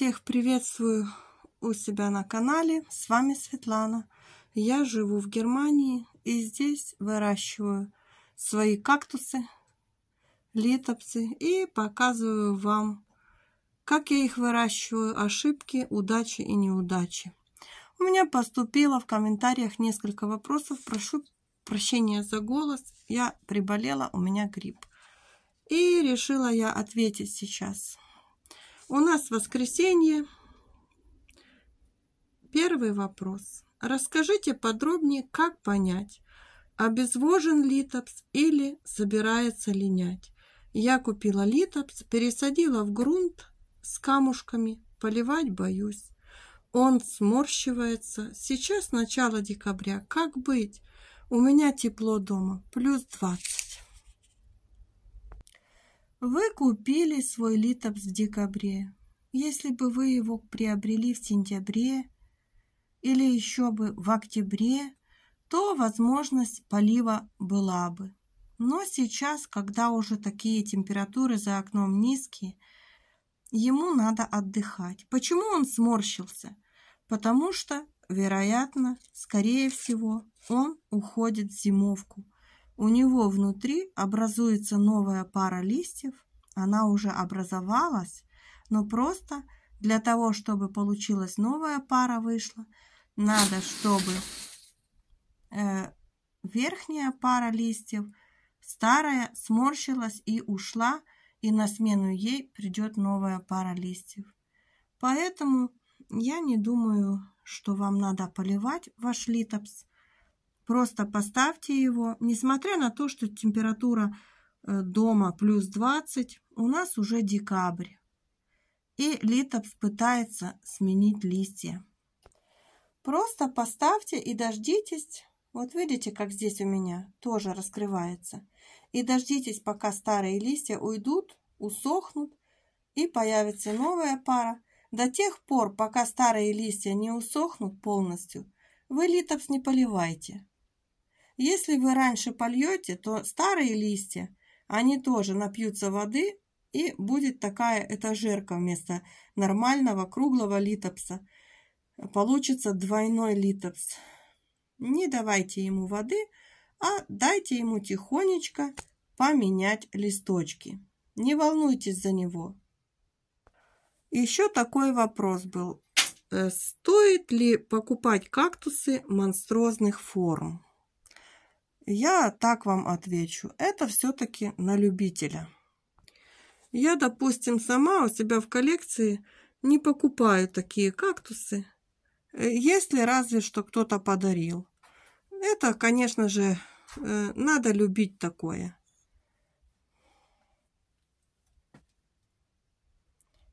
Всех приветствую у себя на канале. С вами Светлана. Я живу в Германии и здесь выращиваю свои кактусы, литопсы и показываю вам, как я их выращиваю, ошибки, удачи и неудачи. У меня поступило в комментариях несколько вопросов. Прошу прощения за голос. Я приболела, у меня грипп. И решила я ответить сейчас. У нас воскресенье. Первый вопрос. Расскажите подробнее, как понять, обезвожен литопс или собирается линять. Я купила литопс, пересадила в грунт с камушками, поливать боюсь. Он сморщивается. Сейчас начало декабря. Как быть? У меня тепло дома, плюс 20. Вы купили свой литопс в декабре. Если бы вы его приобрели в сентябре или еще бы в октябре, то возможность полива была бы. Но сейчас, когда уже такие температуры за окном низкие, ему надо отдыхать. Почему он сморщился? Потому что, вероятно, скорее всего, он уходит в зимовку. У него внутри образуется новая пара листьев, она уже образовалась, но просто для того, чтобы получилась новая пара вышла, надо, чтобы э, верхняя пара листьев, старая, сморщилась и ушла, и на смену ей придет новая пара листьев. Поэтому я не думаю, что вам надо поливать ваш литопс. Просто поставьте его, несмотря на то, что температура э, дома плюс 20, у нас уже декабрь. И литопс пытается сменить листья. Просто поставьте и дождитесь. Вот видите, как здесь у меня тоже раскрывается. И дождитесь, пока старые листья уйдут, усохнут и появится новая пара. До тех пор, пока старые листья не усохнут полностью, вы литопс не поливайте. Если вы раньше польете, то старые листья, они тоже напьются воды и будет такая этажерка вместо нормального круглого литопса. Получится двойной литопс. Не давайте ему воды, а дайте ему тихонечко поменять листочки. Не волнуйтесь за него. Еще такой вопрос был. Э, стоит ли покупать кактусы монструозных форм? Я так вам отвечу. Это все-таки на любителя. Я, допустим, сама у себя в коллекции не покупаю такие кактусы, э, если разве что кто-то подарил. Это, конечно же, э, надо любить такое.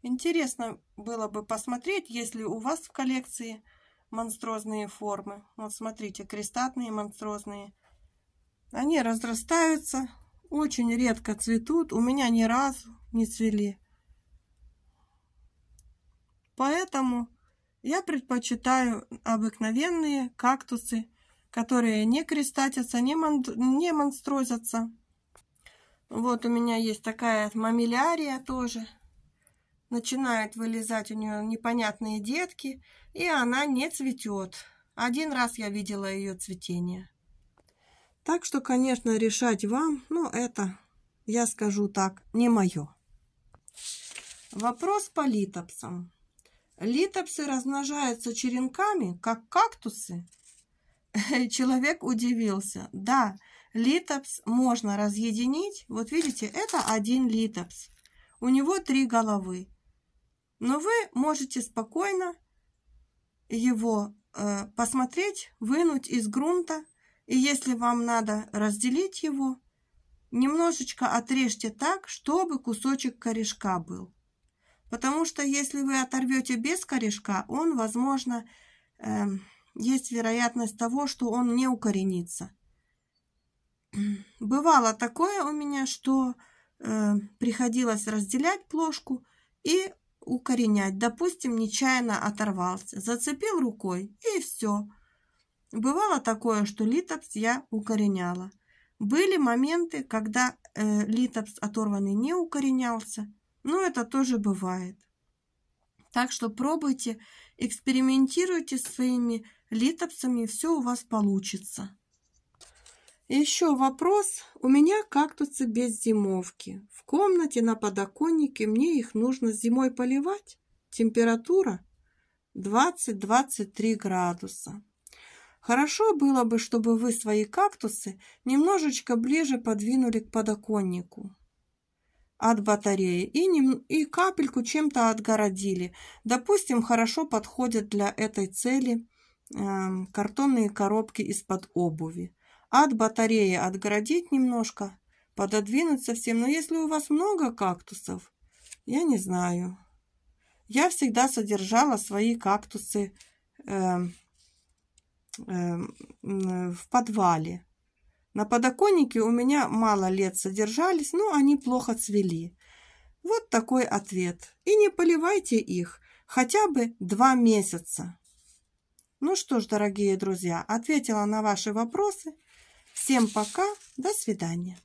Интересно было бы посмотреть, если у вас в коллекции монстрозные формы. Вот смотрите, крестатные монстрозные – они разрастаются, очень редко цветут. У меня ни разу не цвели. Поэтому я предпочитаю обыкновенные кактусы, которые не крестатятся, не, мон... не монстрозятся. Вот у меня есть такая мамилярия тоже. Начинают вылезать у нее непонятные детки, и она не цветет. Один раз я видела ее цветение. Так что, конечно, решать вам, но это, я скажу так, не мое. Вопрос по литопсам. Литопсы размножаются черенками, как кактусы? Человек удивился. Да, литопс можно разъединить. Вот видите, это один литопс. У него три головы. Но вы можете спокойно его э, посмотреть, вынуть из грунта, и если вам надо разделить его, немножечко отрежьте так, чтобы кусочек корешка был. Потому что если вы оторвете без корешка, он, возможно, э, есть вероятность того, что он не укоренится. Бывало такое у меня, что э, приходилось разделять плошку и укоренять. Допустим, нечаянно оторвался, зацепил рукой и все – Бывало такое, что литопс я укореняла. Были моменты, когда э, литопс оторванный не укоренялся, но это тоже бывает. Так что пробуйте, экспериментируйте с своими литопсами, все у вас получится. Еще вопрос. У меня кактусы без зимовки. В комнате на подоконнике мне их нужно зимой поливать. Температура 20-23 градуса. Хорошо было бы, чтобы вы свои кактусы немножечко ближе подвинули к подоконнику от батареи и, нем... и капельку чем-то отгородили. Допустим, хорошо подходят для этой цели э, картонные коробки из-под обуви. От батареи отгородить немножко, пододвинуть совсем. Но если у вас много кактусов, я не знаю. Я всегда содержала свои кактусы э, Эм, в подвале. На подоконнике у меня мало лет содержались, но они плохо цвели. Вот такой ответ. И не поливайте их хотя бы два месяца. Ну что ж, дорогие друзья, ответила на ваши вопросы. Всем пока, до свидания.